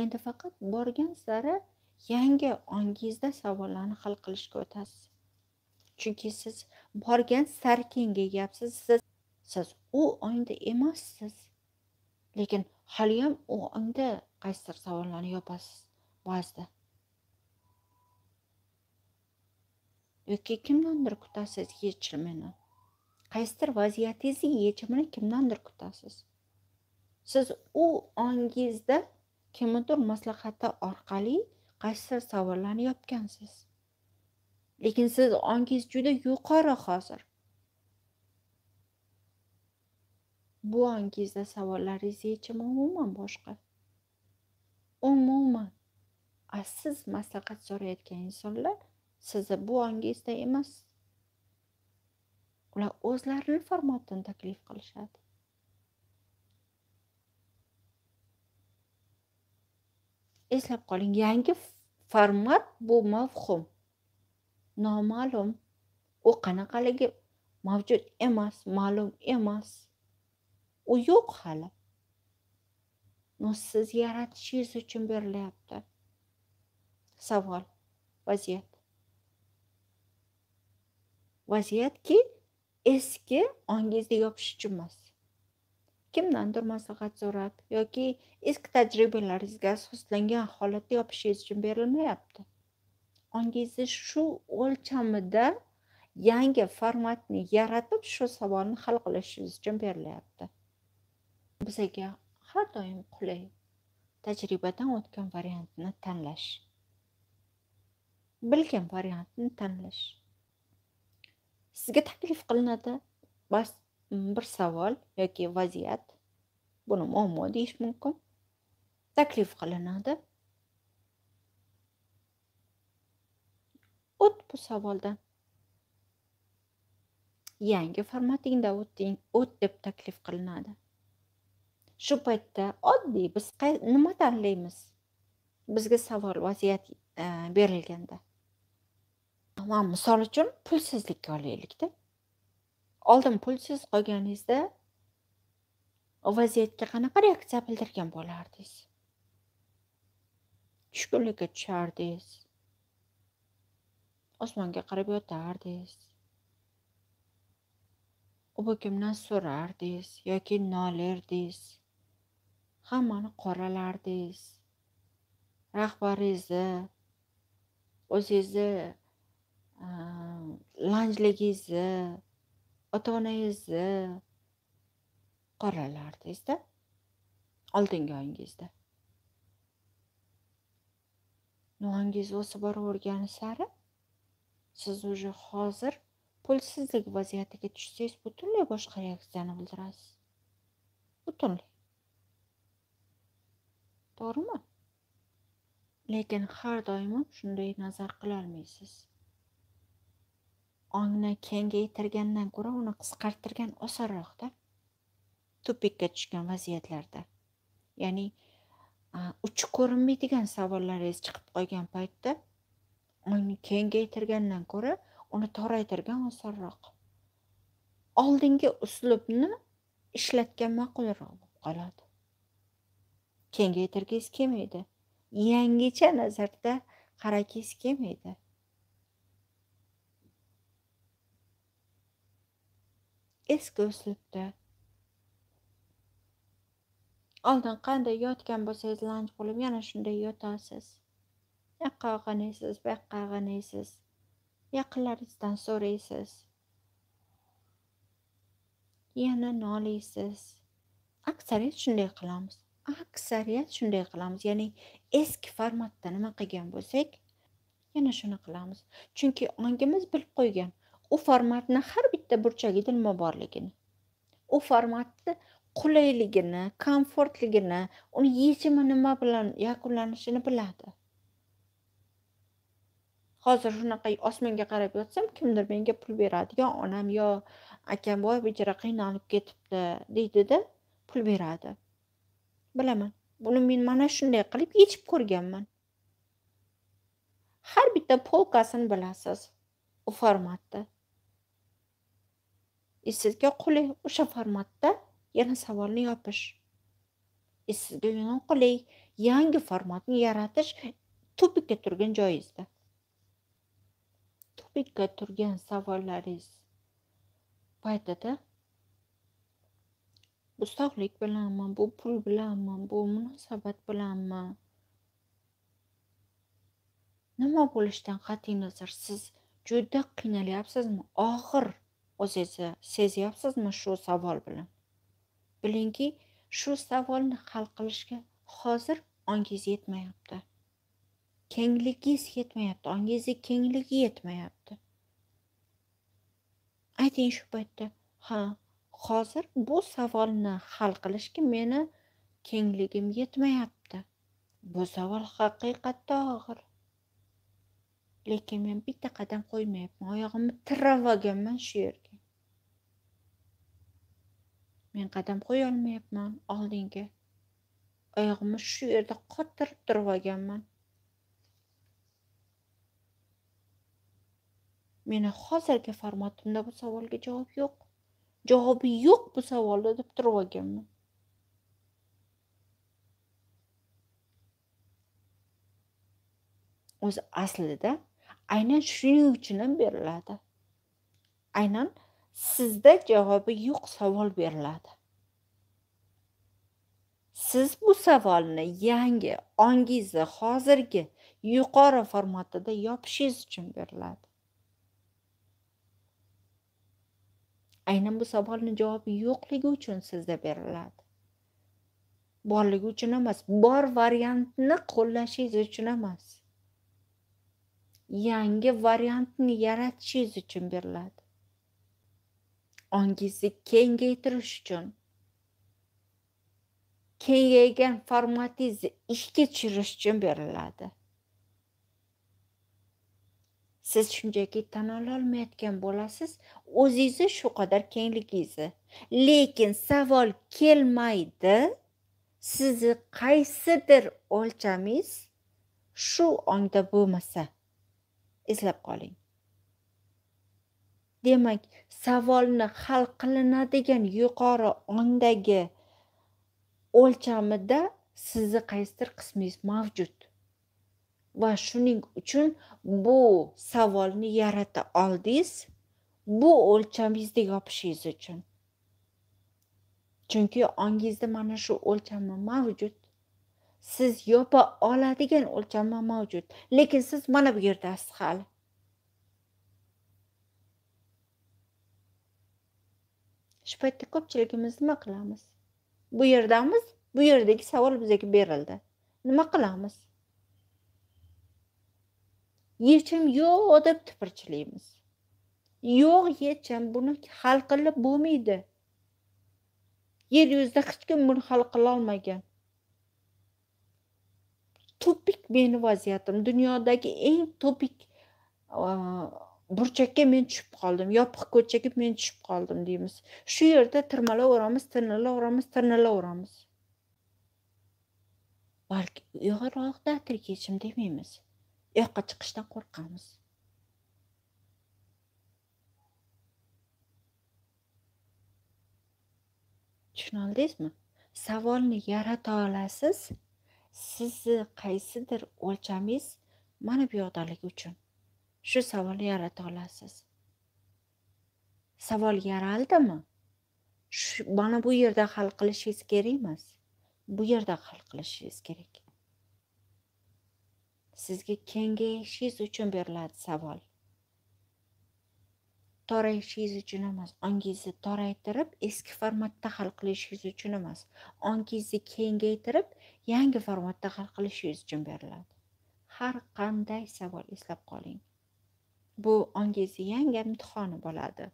endi faqat borgan sari yangi ongingizda savollarni hal qilishga o'tasiz chunki siz borgan sari kengayyapsiz siz siz u ongda emassiz lekin haliyam u ongda qaysidir savollarni yopasiz ba'zida yoki kimdandir kutasiz yechimini qaysidir vaziyatingizni yechimini kimdandir kutasiz siz u ongingizda kimnidir maslahati orqali qaysidir savollarni yopgansiz lekin siz ongingiz juda yuqori hozir bu ongingizda savollaringiz yechimi umuman boshqa umuman a siz maslahat so'rayotgan insonlar sizni bu ongingizda emas ular o'zlarini formatini taklif qilishadi eslab qoling yangi format bu mavhum noma'lum u qanaqaligi mavjud emas ma'lum emas u yo'q hali u siz yaratishingiz uchun berilyapti savol vaziyat vaziyatki eski ongingizga yopish uchun emas kimdandir maslahat so'rab yoki eski tajribalaringizga asoslangan holatda yopishingiz uchun berilmayapti ongingiz shu o'lchamida yangi formatni yaratib shu savolni hal qilishingiz uchun berilyapti bizaga har doim qulay tajribadan o'tgan variantni tanlash bilgan variantni tanlash sizga taklif qilinadi bas bir savol yoki vaziyat buni muammo deyish mumkin taklif qilinadi o't bu savoldan yangi formatingda o'ting o't deb taklif qilinadi shu paytda oddiy biz nima tanlaymiz bizga savol vaziyat berilganda misol uchun pulsizlikka olaylikda oldin pulsiz qolganingizda vaziyatga qanaqa reaksiya bildirgan bo'lardingiz tushkunlikka tushardingiz osmonga qarab yotardingiz u bu kimdan so'rardingiz yoki nolardingiz hammani qoralardingiz rahbaringizni o'zingizni lanjligingizni ota onangizni qoralardingizda oldingi oyingizda ongiz o'sib boravergani sari siz уже hozir pulsizlik vaziyatiga tushsangiz butunlay boshqa reaksiyani bildirasiz butunlay to'g'rimi lekin har doim ham shunday nazar qilolmaysiz ongni kengaytirgandan ko'ra uni qisqartirgan osonroqda tupikka tushgan vaziyatlarda ya'ni uchi ko'rinmaydigan savollaringiz chiqib qolgan paytda uni kengaytirgandan ko'ra uni toraytirgan osonroq oldingi uslubni ishlatgan ma'qulroq bo'lib qoladi kengaytirgingiz kelmaydi yangicha nazarda qaragingiz kelmaydi eski uslubda oldin qanday yotgan bo'lsangiz lanj qilib yana shunday yotasiz yoqqa ag'anaysiz bu yoqqa ag'anaysiz yaqinlaringizdan so'raysiz yana noliysiz aksariyat shunday qilamiz aksariyat shunday qilamiz ya'ni eski formatda nima qilgan bo'lsak yana shuni qilamiz chunki ongimiz bilib qo'ygan u formatni har bitta bitta burchagi dilma borligini u formatni qulayligini komfortligini uni yechimi nima bilan yakunlanishini biladi hozir shunaqa osmonga qarab yotsam kimdir menga pul beradi yo onam yo akam voy bechora qiynalib ketibdi deydida pul beradi bilaman buni men mana shunday qilib yechib ko'rganman har bitta polkasini bilasiz u formatda essizga qulik o'sha formatda yana savolni yopish essizga yo'nal qiling yangi formatni yaratish topikka turgan joyingizda topikka turgan savollaringiz paytida bu sog'lik bilanman, bu pul bilanman, bu munosabat bilanman. nima bo'lishdan qat'iy nazar siz juda qiynalyapsizmi Oxir o'zingizni sezyapsizmi shu savol bilan bilingki shu savolni hal qilishga hozir ongiz yetmayapti kengligingiz yetmayapti ongizni kengligi yetmayapti ayting shu paytda ha hozir bu savolni hal qilishga meni kengligim yetmayapti bu savol haqiqatda og'ir lekin men bitta qadam qo'ymayapman oyog'imni tirab olganman shu yerda men qadam qo'yolmayapman oldinga oyog'imni shu yerda qottirib turib olganman meni hozirgi formatimda bu savolga javob yo'q javobi yo'q bu savolda deb turib olganman o'zi aslida aynan shuning uchun ham beriladi aynan sizda javobi yo'q savol beriladi siz bu savolni yangi ongizni hozirgi yuqori formatida yopishingiz uchun beriladi aynan bu savolni javobi yo'qligi uchun sizda beriladi borligi uchun emas bor variantni qo'llashingiz uchun emas yangi variantni yaratishingiz uchun beriladi ongizni kengaytirish uchun kengaygan formatingizni ishga tushirish uchun beriladi siz shunchaki tan ololmayotgan bo'lasiz o'zingizni shu qadar kengligingizni lekin savol kelmaydi sizni qaysidir o'lchamingiz shu ongda bo'lmasa izlab qoling demak savolni hal qilinadigan yuqori ongdagi o'lchamida sizni qaysidir qismingiz mavjud va shuning uchun bu savolni yarata oldingiz bu o'lchamingizni yopishingiz uchun chunki ongingizda mana shu o'lchami mavjud siz yopa oladigan o'lchami mavjud lekin siz mana bu yerdasiz hali shu paytda ko'pchiligimiz nima qilamiz bu yerdamiz bu yerdagi savol bizga berildi nima qilamiz yechim yo'q deb tipirchilaymiz yo'q yechim buni hal qilib bo'lmaydi yer yuzida hech kim buni hal qila olmagan topik meni vaziyatim dunyodagi eng topik burchakka men tushib qoldim yopiq ko'chaga men tushib qoldim deymiz shu yerda tirmalaveramiz tirnalaveramiz tirnalaveramiz balki uyg'oqda yechim demaymiz yoqqa chiqishdan qo'rqamiz tushunoldingizmi savolni yarata olasiz sizni qaysidir o'lchamingiz mana bu yoqdaligi uchun shu savol yarata olasiz savol yaraldimi mana bu yerda hal qilishingiz kerak emas bu yerda hal qilishingiz kerak sizga kengayishingiz uchun beriladi savol torayishingiz uchun emas ongingizni toraytirib eski formatda hal qilishingiz uchun emas ongingizni kengaytirib yangi formatda hal qilishingiz uchun beriladi har qanday savol eslab qoling bu ongiz yangi imtihoni bo'ladi